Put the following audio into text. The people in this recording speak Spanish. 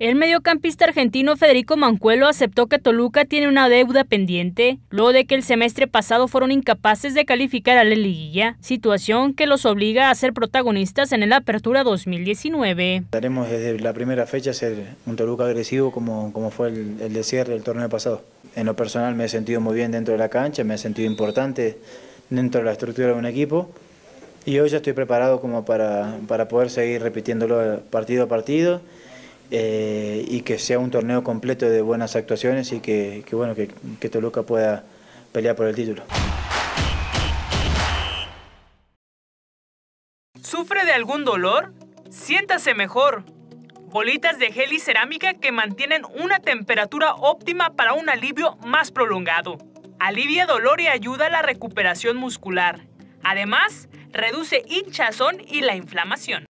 El mediocampista argentino Federico Mancuelo aceptó que Toluca tiene una deuda pendiente, luego de que el semestre pasado fueron incapaces de calificar a la liguilla, situación que los obliga a ser protagonistas en el Apertura 2019. Estaremos desde la primera fecha ser un Toluca agresivo como, como fue el, el de cierre del torneo pasado. En lo personal me he sentido muy bien dentro de la cancha, me he sentido importante dentro de la estructura de un equipo y hoy ya estoy preparado como para, para poder seguir repitiéndolo partido a partido eh, y que sea un torneo completo de buenas actuaciones y que, bueno, que, que Toluca pueda pelear por el título. ¿Sufre de algún dolor? Siéntase mejor. Bolitas de gel y cerámica que mantienen una temperatura óptima para un alivio más prolongado. Alivia dolor y ayuda a la recuperación muscular. Además, reduce hinchazón y la inflamación.